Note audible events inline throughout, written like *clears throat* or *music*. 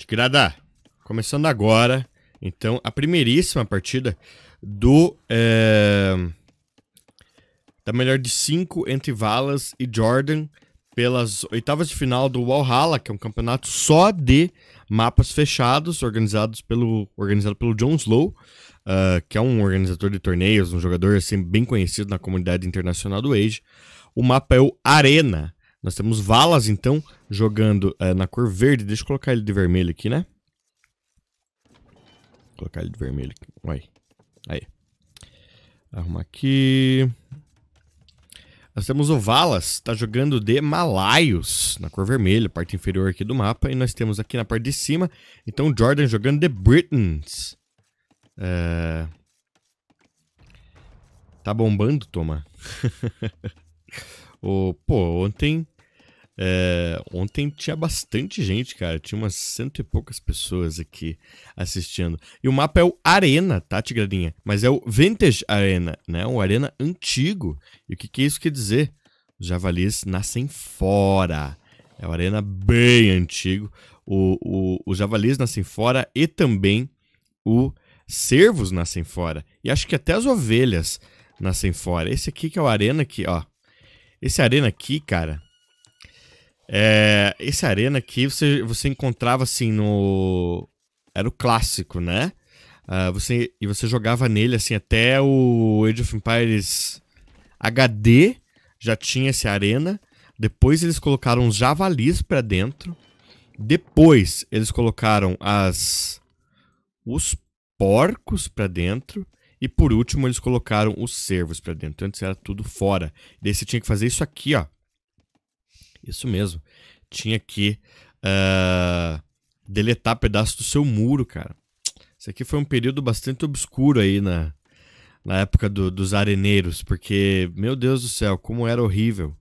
Tigrada, começando agora, então, a primeiríssima partida do. É, da melhor de 5 entre Valas e Jordan pelas oitavas de final do Valhalla, que é um campeonato só de mapas fechados, organizados pelo, organizado pelo John Slow, uh, ah, que é um organizador de torneios, um jogador assim, bem conhecido na comunidade internacional do Age. O mapa é o Arena, nós temos Valas, então, jogando é, na cor verde. Deixa eu colocar ele de vermelho aqui, né? colocar ele de vermelho aqui. Aí. Arrumar aqui. Nós temos o Valas, está jogando de Malaios, na cor vermelha, parte inferior aqui do mapa. E nós temos aqui na parte de cima, então o Jordan jogando de Britons. É... Tá bombando, Toma. *laughs* o, pô, ontem é, ontem tinha bastante gente, cara. Tinha umas cento e poucas pessoas aqui assistindo. E o mapa é o Arena, tá, Tigradinha? Mas é o Vintage Arena, né? Um Arena antigo. E o que, que isso quer dizer? Os javalis nascem fora. É uma arena bem antigo. O, o, os javalis nascem fora e também os cervos nascem fora. E acho que até as ovelhas nascem fora. Esse aqui que é o arena aqui, ó. Esse arena aqui, cara, é, esse Arena aqui você, você encontrava assim no. Era o clássico, né? Uh, você, e você jogava nele assim até o Age of Empires HD já tinha esse Arena. Depois eles colocaram os javalis para dentro. Depois eles colocaram as os porcos para dentro. E por último, eles colocaram os servos para dentro. Antes era tudo fora. Daí você tinha que fazer isso aqui, ó. Isso mesmo. Tinha que uh, deletar pedaço do seu muro, cara. Isso aqui foi um período bastante obscuro aí na, na época do, dos areneiros, porque, meu Deus do céu, como era horrível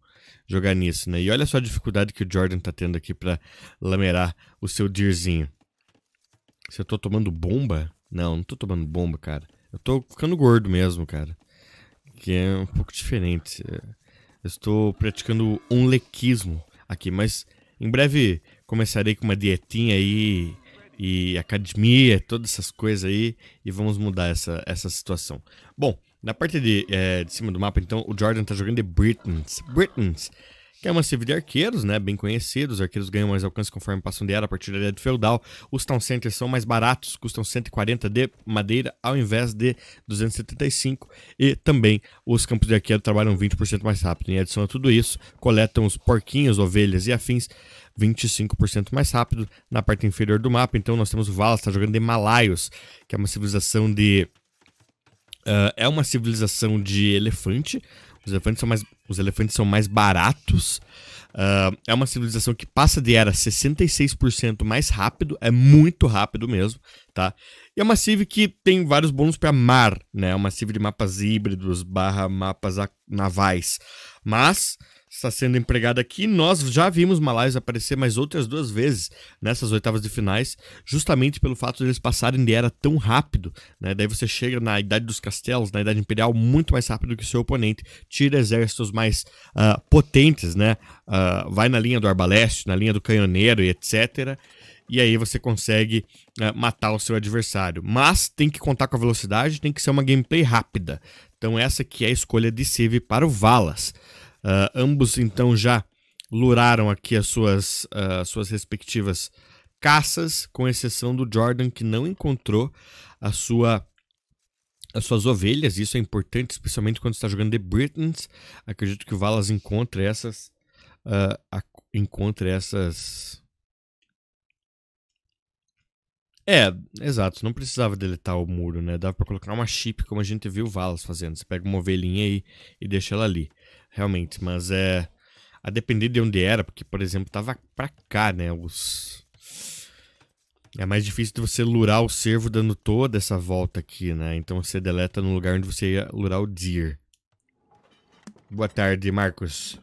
jogar nisso, né? E olha só a dificuldade que o Jordan tá tendo aqui para lamerar o seu Dirzinho. Se eu tô tomando bomba? Não, não tô tomando bomba, cara. Eu tô ficando gordo mesmo, cara. Que é um pouco diferente. Estou praticando um lequismo aqui, mas em breve começarei com uma dietinha aí e academia, todas essas coisas aí, e vamos mudar essa, essa situação. Bom, na parte de, é, de cima do mapa, então, o Jordan tá jogando de Britons. Britons que é uma civil de arqueiros, né? Bem conhecidos. Os arqueiros ganham mais alcance conforme passam de era a partir da era feudal. Os town centers são mais baratos, custam 140 de madeira ao invés de 275. E também os campos de arqueiro trabalham 20% mais rápido. Em adição a tudo isso, coletam os porquinhos, ovelhas e afins 25% mais rápido na parte inferior do mapa. Então nós temos o Valas, está jogando de Malaios, que é uma civilização de Uh, é uma civilização de elefante, os elefantes são mais, os elefantes são mais baratos. Uh, é uma civilização que passa de era 66% mais rápido, é muito rápido mesmo, tá? E é uma civ que tem vários bônus para mar, né? É uma civ de mapas híbridos barra mapas navais. Mas está sendo empregada aqui. Nós já vimos Malaysia aparecer mais outras duas vezes nessas oitavas de finais, justamente pelo fato de eles passarem de era tão rápido. Né? Daí você chega na Idade dos Castelos, na Idade Imperial, muito mais rápido que o seu oponente, tira exércitos mais uh, potentes, né? Uh, vai na linha do arbaleste, na linha do canhoneiro e etc. E aí você consegue uh, matar o seu adversário. Mas tem que contar com a velocidade, tem que ser uma gameplay rápida. Então essa que é a escolha de Civ para o Valas. Uh, ambos então já luraram aqui as suas, uh, suas respectivas caças, com exceção do Jordan, que não encontrou a sua, as suas ovelhas. Isso é importante, especialmente quando está jogando The Britons. Acredito que o Valas encontre essas. Uh, a, encontre essas. É, exato. Não precisava deletar o muro, né? Dava pra colocar uma chip, como a gente viu o Valas fazendo. Você pega uma ovelhinha aí e deixa ela ali realmente, mas é. A depender de onde era, porque, por exemplo, tava pra cá, né? Os. É mais difícil de você lurar o servo dando toda essa volta aqui, né? Então você deleta no lugar onde você ia lurar o deer. Boa tarde, Marcos.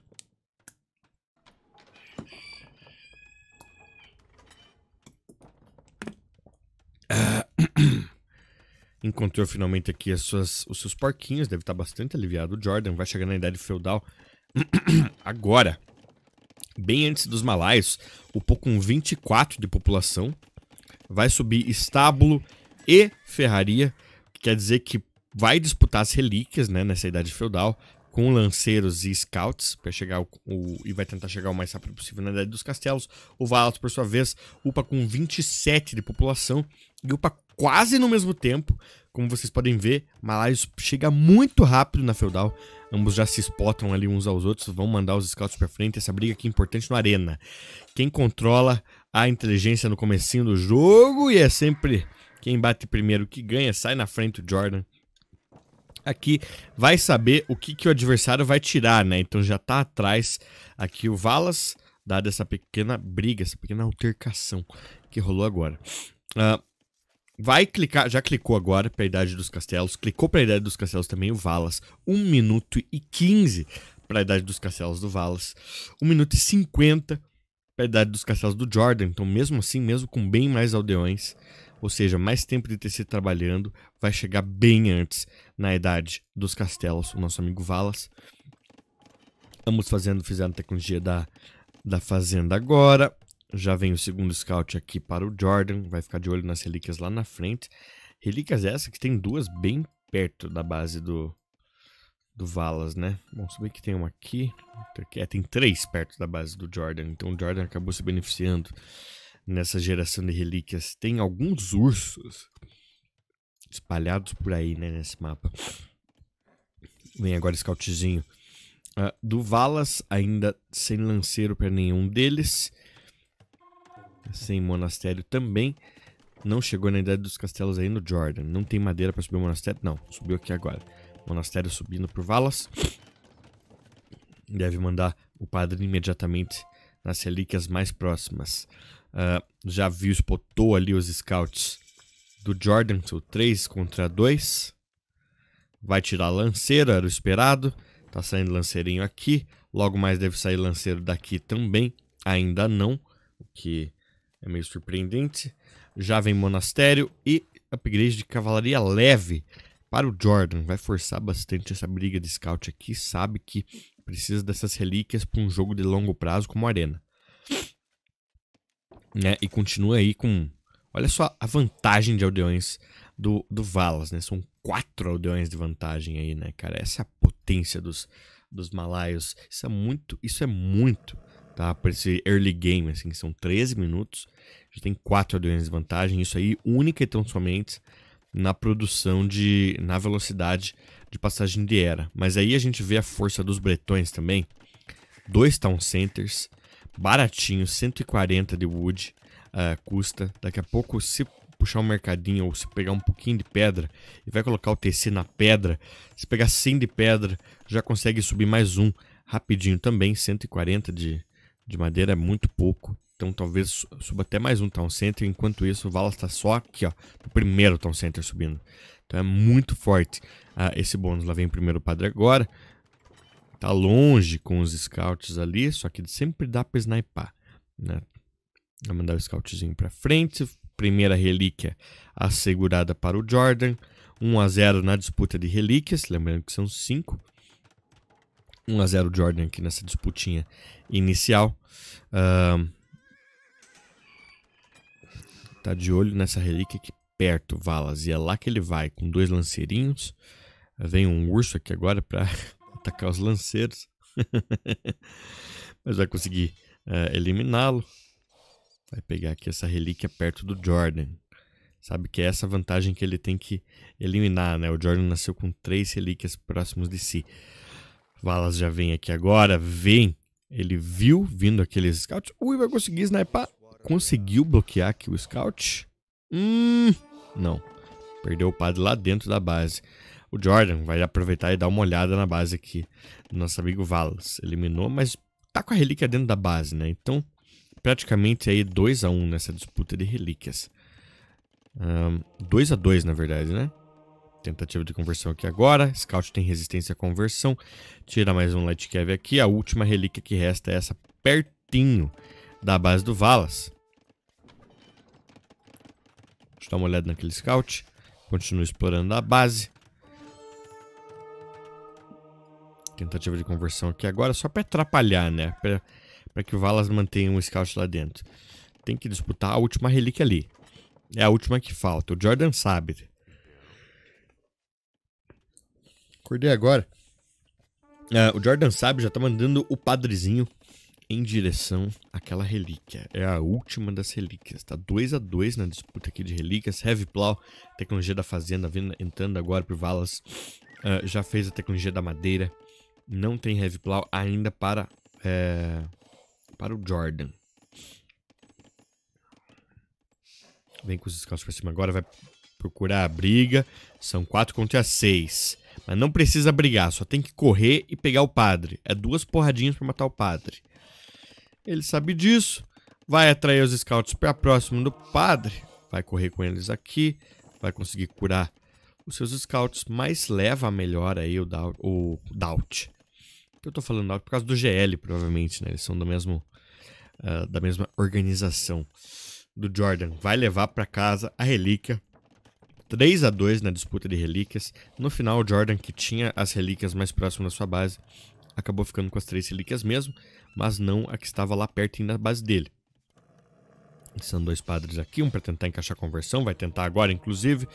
encontrou finalmente aqui suas, os seus porquinhos, deve estar tá bastante aliviado. O Jordan vai chegar na idade feudal *clears throat* agora, bem antes dos malaios, o com 24 de população, vai subir estábulo e ferraria, que quer dizer que vai disputar as relíquias, né, nessa idade feudal, com lanceiros e scouts para chegar o, o, e vai tentar chegar o mais rápido possível na idade dos castelos. O Valato, por sua vez, upa com 27 de população e upa quase no mesmo tempo. Como vocês podem ver, Malaios chega muito rápido na feudal. Ambos já se spotam ali uns aos outros, vão mandar os scouts pra frente. Essa briga aqui é importante no arena. Quem controla a inteligência no comecinho do jogo e é sempre quem bate primeiro que ganha, sai na frente o Jordan. Aqui vai saber o que, que o adversário vai tirar, né? Então já tá atrás aqui o Valas, dada essa pequena briga, essa pequena altercação que rolou agora. Uh, Vai clicar, já clicou agora pra Idade dos Castelos, clicou pra Idade dos Castelos também o Valas. 1 minuto e 15 pra Idade dos Castelos do Valas. 1 minuto e 50 pra Idade dos Castelos do Jordan. Então, mesmo assim, mesmo com bem mais aldeões, ou seja, mais tempo de ter trabalhando, vai chegar bem antes na Idade dos Castelos, o nosso amigo Valas. Ambos fazendo, fizeram tecnologia da, da Fazenda agora. Já vem o segundo scout aqui para o Jordan, vai ficar de olho nas relíquias lá na frente. Relíquias essa que tem duas bem perto da base do, do Valas, né? Bom, se bem que tem uma aqui, é, tem três perto da base do Jordan, então o Jordan acabou se beneficiando nessa geração de relíquias. Tem alguns ursos espalhados por aí, né, nesse mapa. Vem agora scoutzinho. Uh, do Valas, ainda sem lanceiro para nenhum deles sem monastério também. Não chegou na idade dos castelos aí no Jordan. Não tem madeira para subir o monastério? Não, subiu aqui agora. Monastério subindo por Valas. Deve mandar o padre imediatamente nas relíquias mais próximas. Uh, já viu, espotou ali os scouts do Jordan, são 3 contra 2. Vai tirar lanceiro, era o esperado. Tá saindo lanceirinho aqui. Logo mais deve sair lanceiro daqui também. Ainda não, o que é meio surpreendente. Já vem Monastério e upgrade de cavalaria leve para o Jordan. Vai forçar bastante essa briga de scout aqui. Sabe que precisa dessas relíquias para um jogo de longo prazo como Arena. Né? E continua aí com... Olha só a vantagem de aldeões do, do Valas, né? São quatro aldeões de vantagem aí, né, cara? Essa é a potência dos, dos malaios. Isso é muito, isso é muito tá? Para esse early game, assim, são 13 minutos. Já tem quatro aviões de vantagem, isso aí única e tão somente na produção de na velocidade de passagem de era. Mas aí a gente vê a força dos bretões também. Dois town centers, baratinho, 140 de wood uh, custa. Daqui a pouco se puxar um mercadinho ou se pegar um pouquinho de pedra e vai colocar o TC na pedra, se pegar 100 de pedra, já consegue subir mais um rapidinho também, 140 de, de madeira é muito pouco. Então talvez suba até mais um Town Center. Enquanto isso, o Vala está só aqui, ó. O primeiro Town Center subindo. Então é muito forte ah, esse bônus. Lá vem o primeiro padre agora. Tá longe com os scouts ali. Só que sempre dá para sniper. Né? Vou mandar o scoutzinho para frente. Primeira relíquia assegurada para o Jordan. 1 a 0 na disputa de relíquias. Lembrando que são 5. 1x0 Jordan aqui nessa disputinha inicial. Uh, tá de olho nessa relíquia aqui perto, Valas. E é lá que ele vai, com dois lanceirinhos. Vem um urso aqui agora para *laughs* atacar os lanceiros. *laughs* Mas vai conseguir uh, eliminá-lo. Vai pegar aqui essa relíquia perto do Jordan. Sabe que é essa vantagem que ele tem que eliminar, né? O Jordan nasceu com três relíquias próximos de si. Valas já vem aqui agora, vem. Ele viu vindo aqueles scouts. Ui, vai conseguir sniper. Conseguiu bloquear aqui o scout. Hum, não. Perdeu o padre lá dentro da base. O Jordan vai aproveitar e dar uma olhada na base aqui nosso amigo Valas. Eliminou, mas tá com a relíquia dentro da base, né? Então, praticamente aí 2 a 1 um nessa disputa de relíquias. 2 um, a 2 na verdade, né? Tentativa de conversão aqui agora. Scout tem resistência à conversão. Tira mais um Light Cav aqui. A última relíquia que resta é essa pertinho da base do Valas. Deixa eu dar uma olhada naquele Scout. Continua explorando a base. Tentativa de conversão aqui agora, só para atrapalhar, né? Para que o Valas mantenha um scout lá dentro. Tem que disputar a última relíquia ali. É a última que falta. O Jordan sabe. Acordei agora. É, o Jordan sabe, já tá mandando o padrezinho em direção àquela relíquia. É a última das relíquias. Tá 2 a 2 na disputa aqui de relíquias. Heavy Plow, tecnologia da fazenda, vindo, entrando agora por Valas. Uh, já fez a tecnologia da madeira. Não tem Heavy Plow ainda para, é, para o Jordan. Vem com os scouts pra cima agora, vai procurar a briga. São 4 contra 6. Mas não precisa brigar, só tem que correr e pegar o padre. É duas porradinhas para matar o padre. Ele sabe disso, vai atrair os scouts para próximo do padre, vai correr com eles aqui, vai conseguir curar os seus scouts, mas leva a melhor aí o, o Doubt. Eu tô falando Doubt por causa do GL, provavelmente, né? Eles são do mesmo, uh, da mesma organização do Jordan. Vai levar para casa a relíquia 3 a 2 na disputa de relíquias. No final, o Jordan, que tinha as relíquias mais próximas da sua base, acabou ficando com as três relíquias mesmo, mas não a que estava lá pertinho da base dele. São dois padres aqui, um para tentar encaixar a conversão, vai tentar agora, inclusive.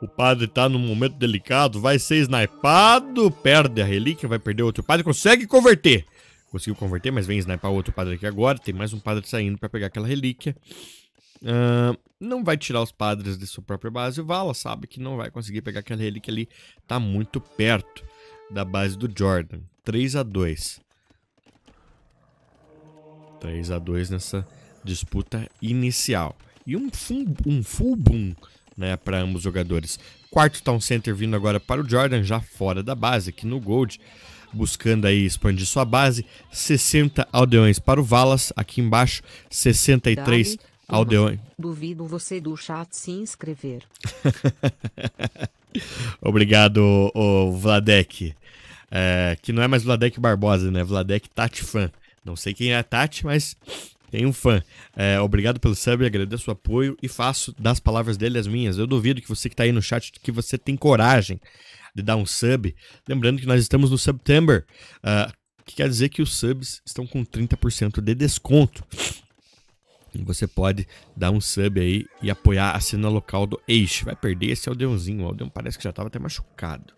O padre está num momento delicado, vai ser snipado, perde a relíquia, vai perder outro padre, consegue converter. Conseguiu converter, mas vem snipar outro padre aqui agora. Tem mais um padre saindo para pegar aquela relíquia. Uh, não vai tirar os padres de sua própria base. O Vala sabe que não vai conseguir pegar aquela relíquia ali. Tá muito perto da base do Jordan. 3 a 2 3 a 2 nessa disputa inicial. E um, fum, um full boom né, para ambos os jogadores. Quarto Town Center vindo agora para o Jordan, já fora da base, aqui no Gold. Buscando aí expandir sua base. 60 aldeões para o Valas, aqui embaixo. 63 Dali Aldeon. Duvido você do chat se inscrever. *laughs* Obrigado, o Vladek. É, que não é mais Vladek Barbosa, né? Vladek Tati Fan. Não sei quem é Tati, mas tem um fã. É, obrigado pelo sub, agradeço o apoio e faço das palavras dele as minhas. Eu duvido que você que está aí no chat, que você tem coragem de dar um sub. Lembrando que nós estamos no September, uh, ah, que quer dizer que os subs estão com 30% de desconto você pode dar um sub aí e apoiar a cena local do Eixo. Vai perder esse aldeãozinho. É o aldeão parece que já estava até machucado.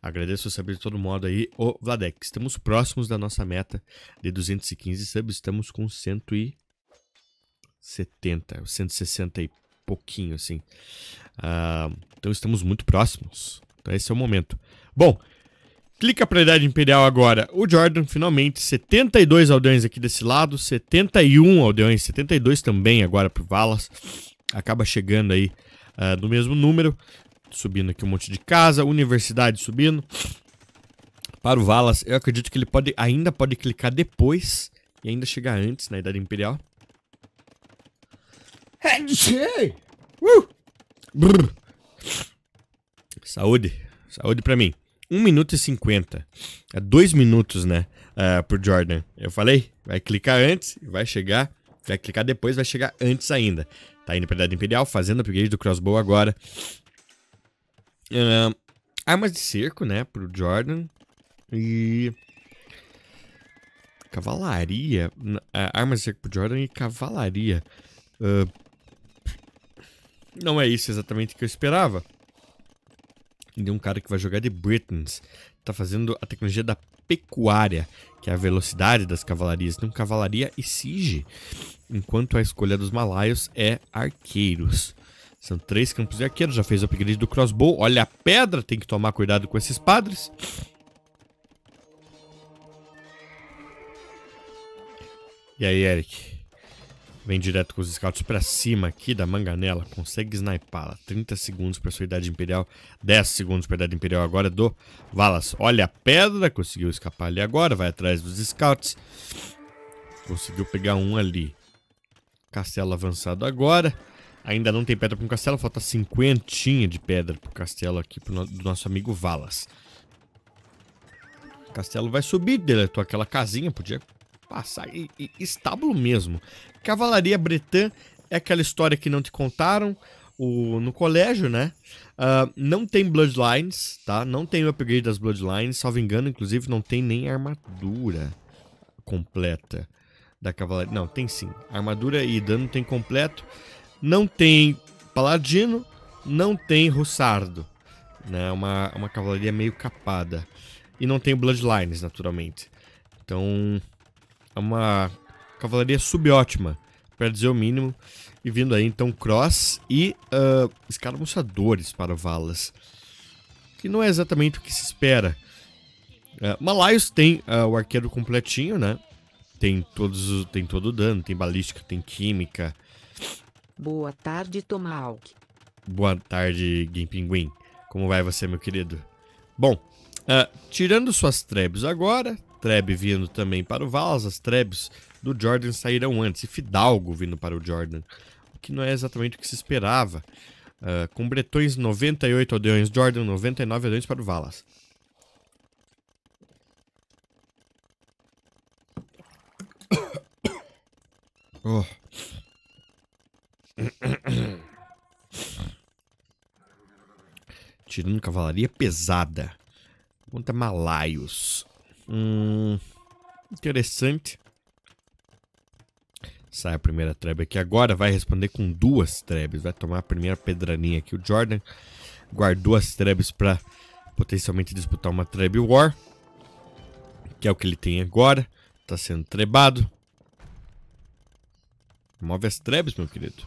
Agradeço o sub de todo modo aí, ô Vladek. Estamos próximos da nossa meta de 215 subs. Estamos com 170, 160 e pouquinho, assim. Uh, então estamos muito próximos. Então esse é o momento. Bom, Clica para a Idade Imperial agora. O Jordan, finalmente, 72 aldeões aqui desse lado, 71 aldeões, 72 também agora pro Valas. Acaba chegando aí uh, do mesmo número. Subindo aqui um monte de casa, universidade subindo. Para o Valas, eu acredito que ele pode, ainda pode clicar depois e ainda chegar antes na Idade Imperial. Uh! Saúde. Saúde para mim. 1 minuto e 50. É 2 minutos, né? Uh, pro Jordan. Eu falei, vai clicar antes, vai chegar. Vai clicar depois, vai chegar antes ainda. Tá indo pra Idade Imperial, fazendo o upgrade do crossbow agora. Uh, armas de cerco, né? Pro Jordan. E. Cavalaria. Uh, armas de cerco pro Jordan e cavalaria. Uh, não é isso exatamente que eu esperava de um cara que vai jogar de Britons. Está fazendo a tecnologia da pecuária, que é a velocidade das cavalarias. Então, cavalaria e siege. Enquanto a escolha dos malaios é arqueiros. São três campos de arqueiros. Já fez o upgrade do crossbow. Olha a pedra, tem que tomar cuidado com esses padres. E aí, Eric? Vem direto com os scouts pra cima aqui da manganela. Consegue snipá-la. 30 segundos pra sua idade imperial. 10 segundos pra idade imperial agora do Valas. Olha a pedra. Conseguiu escapar ali agora. Vai atrás dos scouts. Conseguiu pegar um ali. Castelo avançado agora. Ainda não tem pedra para um castelo. Falta cinquentinha de pedra pro castelo aqui pro no do nosso amigo Valas. Castelo vai subir, deletou aquela casinha. Podia passar. E, e, estábulo mesmo. Cavalaria Bretã é aquela história que não te contaram o, no colégio, né? Uh, não tem Bloodlines, tá? Não tem o upgrade das Bloodlines, salvo engano, inclusive, não tem nem armadura completa da cavalaria. Não, tem sim. Armadura e dano tem completo. Não tem paladino, não tem russardo. Né? Uma, uma cavalaria meio capada. E não tem Bloodlines, naturalmente. Então, é uma cavalaria subótima, para dizer o mínimo. E vindo aí, então, cross e uh, escaramuçadores para valas. Que não é exatamente o que se espera. Uh, Malaios tem uh, o arqueiro completinho, né? Tem, todos, tem todo o dano, tem balística, tem química. Boa tarde, Tomahawk. Boa tarde, Game Pinguim. Como vai você, meu querido? Bom, uh, tirando suas trebs agora, Treb vindo também para o Valas, as Trebs do Jordan saíram antes, e Fidalgo vindo para o Jordan, o que não é exatamente o que se esperava. Uh, com Bretões 98 aldeões, Jordan 99 aldeões para o Valas. *coughs* Oh. *coughs* Tirando cavalaria pesada contra malaios. Hum, interessante. Sai a primeira trebe aqui agora. Vai responder com duas trebes. Vai tomar a primeira pedraninha aqui. O Jordan guardou as trebes para potencialmente disputar uma trebe war. Que é o que ele tem agora. Tá sendo trebado. Move as trebes, meu querido.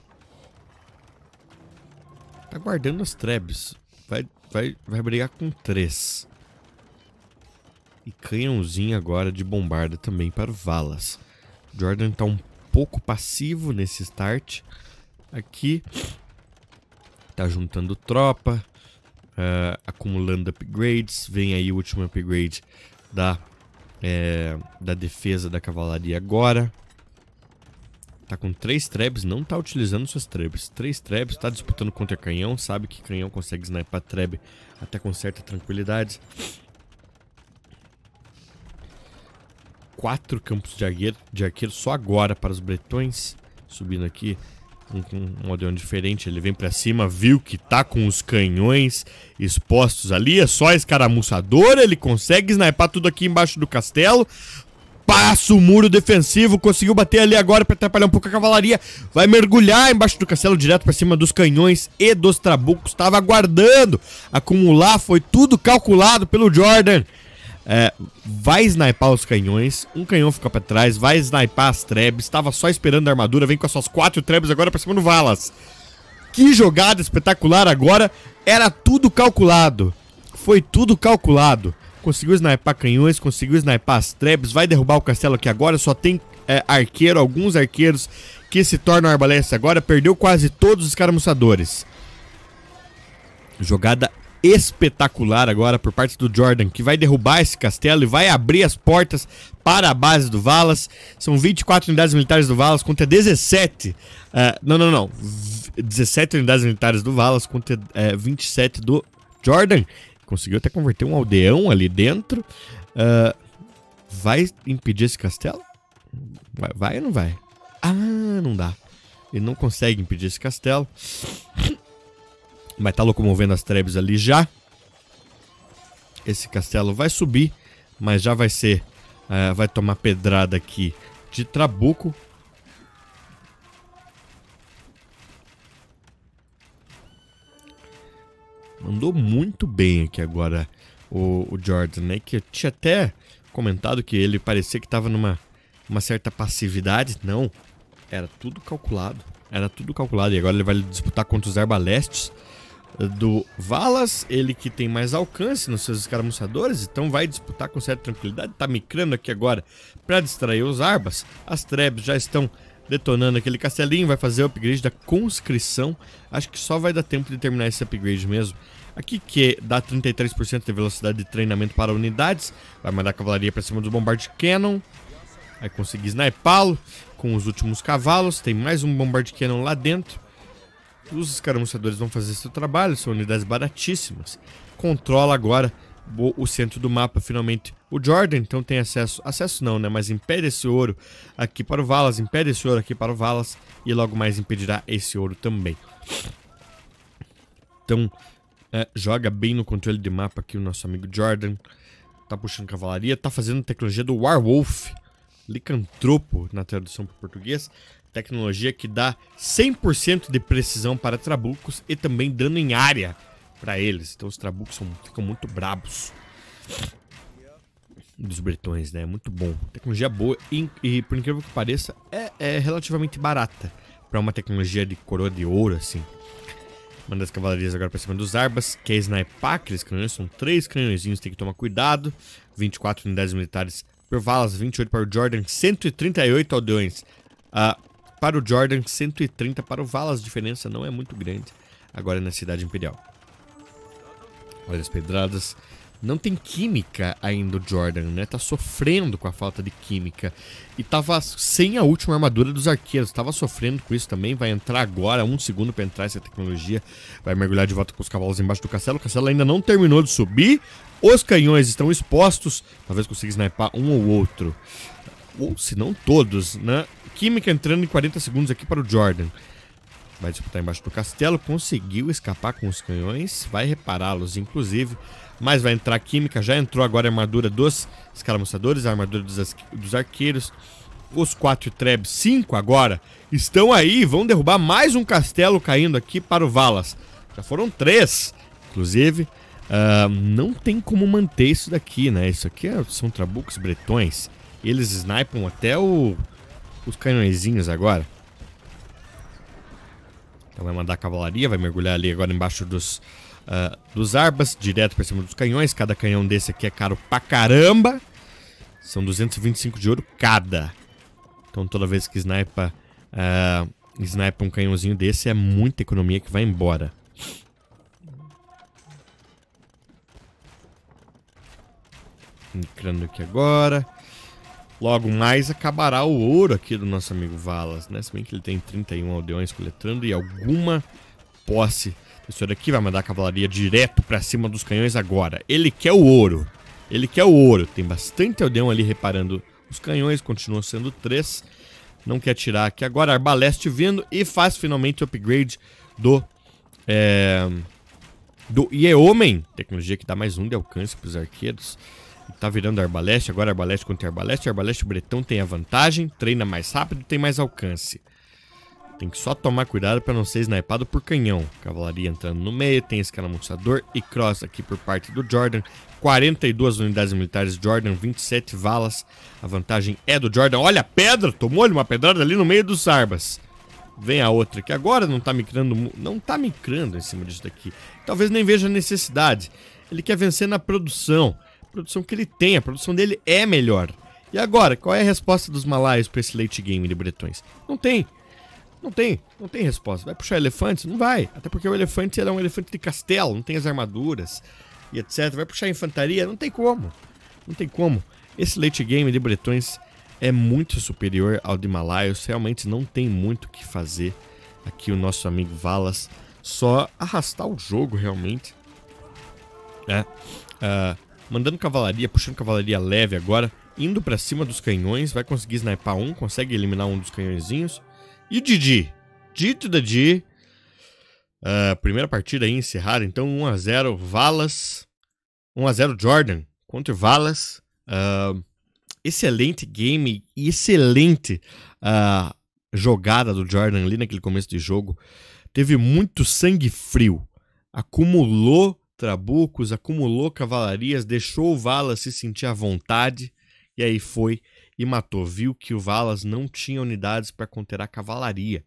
Tá guardando as trebes. Vai, vai, vai brigar com três e canhãozinho agora de bombarda também para o Valas. Jordan está um pouco passivo nesse start. Aqui está juntando tropa, uh, acumulando upgrades. Vem aí o último upgrade da, é, da defesa da cavalaria agora. Tá com três trebs, não tá utilizando suas trebs. Três trebs, tá disputando contra canhão, sabe que canhão consegue snipar treb até com certa tranquilidade. quatro campos de arqueiro, de arqueiro só agora para os bretões. Subindo aqui um, um, um aldeão diferente. Ele vem para cima, viu que tá com os canhões expostos ali. É só escaramuçadora. Ele consegue sniper tudo aqui embaixo do castelo. Passa o muro defensivo, conseguiu bater ali agora para atrapalhar um pouco a cavalaria. Vai mergulhar embaixo do castelo, direto para cima dos canhões e dos trabucos. Estava aguardando acumular, foi tudo calculado pelo Jordan. É, vai snipar os canhões, um canhão ficou pra trás, vai snipar as trebs, estava só esperando a armadura, vem com as suas quatro trebs agora pra cima do Valas. Que jogada espetacular agora, era tudo calculado. Foi tudo calculado. Conseguiu snipar canhões, conseguiu snipar as trebs, vai derrubar o castelo aqui agora, só tem é, arqueiro, alguns arqueiros que se tornam arbaleste agora, perdeu quase todos os escaramuçadores. Jogada espetacular agora por parte do Jordan, que vai derrubar esse castelo e vai abrir as portas para a base do Valas. São 24 unidades militares do Valas contra 17. Uh, eh, não, não, não. 17 unidades militares do Valas contra uh, eh, 27 do Jordan. Conseguiu até converter um aldeão ali dentro. Uh, vai impedir esse castelo? Vai, vai ou não vai? Ah, não dá. Ele não consegue impedir esse castelo vai estar tá locomovendo as trebes ali já. Esse castelo vai subir, mas já vai ser... Uh, vai tomar pedrada aqui de trabuco. Mandou muito bem aqui agora o, o Jordan, né? Que eu tinha até comentado que ele parecia que estava numa uma certa passividade. Não, era tudo calculado. Era tudo calculado. E agora ele vai disputar contra os arbalestes do Valas, ele que tem mais alcance nos seus escaramuçadores, então vai disputar com certa tranquilidade, tá micrando aqui agora para distrair os Arbas. As Trebs já estão detonando aquele castelinho, vai fazer o upgrade da conscrição. Acho que só vai dar tempo de terminar esse upgrade mesmo. Aqui que dá 33% de velocidade de treinamento para unidades, vai mandar a cavalaria para cima do bombarde Cannon. Vai conseguir snipá-lo com os últimos cavalos, tem mais um bombarde Cannon lá dentro. Os escaramuçadores vão fazer seu trabalho, são unidades baratíssimas. Controla agora o centro do mapa, finalmente. O Jordan, então, tem acesso... Acesso não, né? Mas impede esse ouro aqui para o Valas, impede esse ouro aqui para o Valas. E logo mais impedirá esse ouro também. Então, é, joga bem no controle de mapa aqui o nosso amigo Jordan. Tá puxando cavalaria, tá fazendo tecnologia do Warwolf. Licantropo, na tradução para português tecnologia que dá 100% de precisão para trabucos e também dano em área para eles. Então os trabucos são, ficam muito brabos. Dos bretões, né? Muito bom. Tecnologia boa e, e por incrível que pareça, é, é relativamente barata para uma tecnologia de coroa de ouro, assim. Manda as cavalarias agora para cima dos arbas, que é snipar aqueles canhões. São três canhõezinhos, tem que tomar cuidado. 24 unidades militares por valas, 28 para o Jordan, 138 aldeões. Uh, para o Jordan, 130. Para o Valas, a diferença não é muito grande. Agora na Cidade Imperial. Olha as pedradas. Não tem química ainda o Jordan, né? Tá sofrendo com a falta de química. E tava sem a última armadura dos arqueiros. Tava sofrendo com isso também. Vai entrar agora, um segundo pra entrar essa tecnologia. Vai mergulhar de volta com os cavalos embaixo do castelo. O castelo ainda não terminou de subir. Os canhões estão expostos. Talvez consiga snipar um ou outro. Ou se não todos, né? Química entrando em 40 segundos aqui para o Jordan. Vai disputar embaixo do castelo, conseguiu escapar com os canhões, vai repará-los inclusive, mas vai entrar química, já entrou agora a armadura dos escaramuçadores, a armadura dos, dos arqueiros, os quatro trebs, cinco agora, estão aí, vão derrubar mais um castelo caindo aqui para o Valas. Já foram três, inclusive, uh, não tem como manter isso daqui, né? Isso aqui é, são trabucos bretões, eles snipam até o os canhõezinhos agora. Então vai mandar a cavalaria, vai mergulhar ali agora embaixo dos, uh, dos arbas, direto pra cima dos canhões. Cada canhão desse aqui é caro pra caramba. São 225 de ouro cada. Então toda vez que sniper, uh, ah, sniper um canhãozinho desse, é muita economia que vai embora. Entrando aqui agora. Logo mais acabará o ouro aqui do nosso amigo Valas, né? Se bem que ele tem 31 aldeões coletando e alguma posse. Esse senhor aqui vai mandar a cavalaria direto para cima dos canhões agora. Ele quer o ouro. Ele quer o ouro. Tem bastante aldeão ali reparando os canhões, continuam sendo três. Não quer tirar aqui agora. Arbaleste vindo e faz finalmente o upgrade do... É, do Ieomen. Tecnologia que dá mais um de alcance para os arqueiros. Tá virando arbaleste, agora arbaleste contra arbaleste. Arbaleste bretão tem a vantagem, treina mais rápido tem mais alcance. Tem que só tomar cuidado para não ser snipado por canhão. Cavalaria entrando no meio, tem escaramuçador e cross aqui por parte do Jordan. 42 unidades militares Jordan, 27 valas. A vantagem é do Jordan. Olha a pedra! Tomou-lhe uma pedrada ali no meio dos arbas. Vem a outra que agora não tá micrando, não tá micrando em cima disso daqui. Talvez nem veja necessidade. Ele quer vencer na produção produção que ele tem, a produção dele é melhor. E agora, qual é a resposta dos malaios para esse late game de bretões? Não tem. Não tem, não tem resposta. Vai puxar elefantes? Não vai. Até porque o elefante era um elefante de castelo, não tem as armaduras e etc. Vai puxar infantaria? Não tem como. Não tem como. Esse late game de bretões é muito superior ao de malaios. Realmente não tem muito o que fazer. Aqui o nosso amigo Valas só arrastar o jogo realmente. É. Uh, Mandando cavalaria, puxando cavalaria leve agora. Indo pra cima dos canhões. Vai conseguir sniper um. Consegue eliminar um dos canhõezinhos. E o Didi. Dito da Didi. Uh, primeira partida aí encerrada. Então 1x0 Valas. 1x0 Jordan contra Valas. Uh, ah, excelente game e excelente uh, jogada do Jordan ali naquele começo de jogo. Teve muito sangue frio. Acumulou trabucos, acumulou cavalarias, deixou o Valas se sentir à vontade e aí foi e matou. Viu que o Valas não tinha unidades para conter a cavalaria.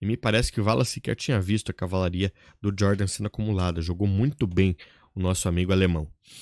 E me parece que o Valas sequer tinha visto a cavalaria do Jordan sendo acumulada. Jogou muito bem o nosso amigo alemão.